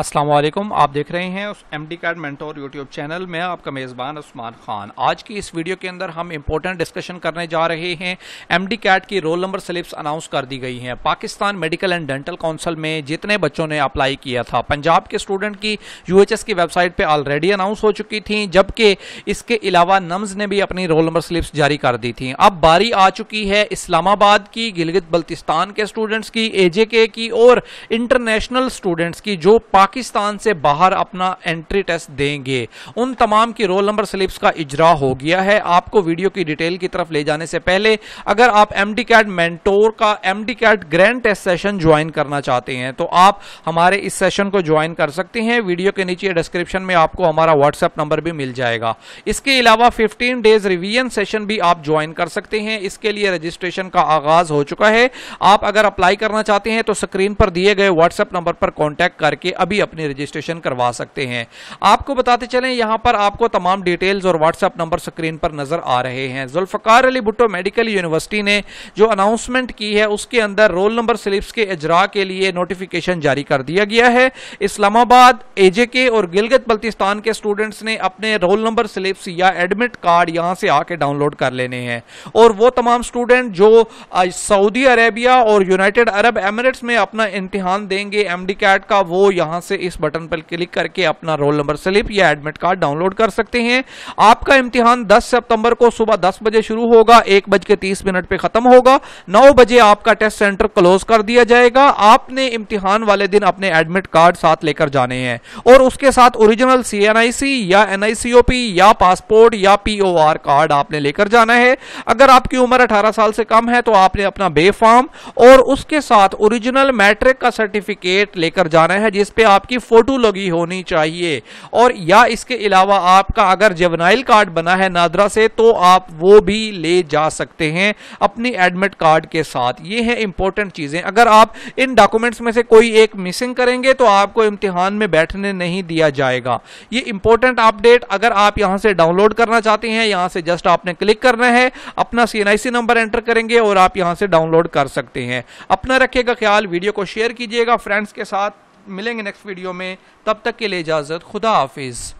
अस्सलाम वालेकुम आप देख रहे हैं उस एम डी कार्ड मेंटोर यूट्यूब चैनल में आपका मेज़बान उस्मान खान आज की इस वीडियो के अंदर हम इम्पोर्टेंट डिस्कशन करने जा रहे हैं एम डी कैट की रोल नंबर स्लिप्स अनाउंस कर दी गई हैं Pakistan Medical and Dental Council में जितने बच्चों ने अप्लाई किया था पंजाब के स्टूडेंट की यू एच एस की वेबसाइट पर ऑलरेडी अनाउंस हो चुकी थी जबकि इसके अलावा नम्स ने भी अपनी रोल नंबर स्लिप्स जारी कर दी थी अब बारी आ चुकी है इस्लामाबाद की गिलगित बल्तिस्तान के स्टूडेंट्स की ए जे के की और इंटरनेशनल स्टूडेंट्स की जो पाक पाकिस्तान से बाहर अपना एंट्री टेस्ट देंगे उन तमाम की रोल नंबर स्लिप्स का इजरा हो गया है आपको वीडियो की डिटेल की तरफ ले जाने से पहले अगर आप एम डी कैट मेंटोर का M D CAT grand test session join करना चाहते हैं तो आप हमारे इस सेशन को ज्वाइन कर सकते हैं वीडियो के नीचे डिस्क्रिप्शन में आपको हमारा व्हाट्सएप नंबर भी मिल जाएगा इसके अलावा फिफ्टीन डेज रिवीजन सेशन भी आप ज्वाइन कर सकते हैं इसके लिए रजिस्ट्रेशन का आगाज हो चुका है आप अगर अप्लाई करना चाहते हैं तो स्क्रीन पर दिए गए व्हाट्सएप नंबर पर कॉन्टैक्ट करके अभी भी अपनी रजिस्ट्रेशन करवा सकते हैं आपको बताते चलें यहाँ पर आपको तमाम डिटेल्स और व्हाट्सएप नंबर स्क्रीन पर नजर आ रहे हैं जुल्फ़कार अली भुट्टो मेडिकल यूनिवर्सिटी ने जो अनाउंसमेंट की है उसके अंदर रोल नंबर स्लिप्स के अजरा के लिए नोटिफिकेशन जारी कर दिया गया है इस्लामाबाद एजेके और गिलगत बल्तिस्तान के स्टूडेंट्स ने अपने रोल नंबर स्लिप्स या एडमिट कार्ड यहाँ से आके डाउनलोड कर लेने हैं और वो तमाम स्टूडेंट जो सऊदी अरेबिया और यूनाइटेड अरब एमिरेट्स में अपना इम्तिहान देंगे एमडी कैट का वो यहाँ यहां से इस बटन पर क्लिक करके अपना रोल नंबर स्लिप या एडमिट कार्ड डाउनलोड कर सकते हैं आपका इम्तिहान 10 सितंबर को सुबह 10 बजे शुरू होगा एक बज के तीस मिनट पे खत्म होगा 9 बजे आपका टेस्ट सेंटर क्लोज कर दिया जाएगा आपने इम्तिहान वाले दिन अपने एडमिट कार्ड साथ लेकर जाने हैं और उसके साथ ओरिजिनल सी या एन या पासपोर्ट या पी कार्ड आपने लेकर जाना है अगर आपकी उम्र अठारह साल से कम है तो आपने अपना बे और उसके साथ ओरिजिनल मैट्रिक का सर्टिफिकेट लेकर जाना है जिसपे आपकी फोटो लगी होनी चाहिए और या इसके अलावा आपका अगर जेवनाइल कार्ड बना है नादरा से तो आप वो भी ले जा सकते हैं अपनी एडमिट कार्ड के साथ ये है इंपॉर्टेंट चीज़ें अगर आप इन डॉक्यूमेंट्स में से कोई एक मिसिंग करेंगे तो आपको इम्तिहान में बैठने नहीं दिया जाएगा ये इंपॉर्टेंट अपडेट अगर आप यहां से डाउनलोड करना चाहते हैं यहां से जस्ट आपने क्लिक करना है अपना सी नंबर एंटर करेंगे और आप यहां से डाउनलोड कर सकते हैं अपना रखेगा ख्याल वीडियो को शेयर कीजिएगा फ्रेंड्स के साथ मिलेंगे नेक्स्ट वीडियो में तब तक के लिए इजाज़त खुदा हाफिज़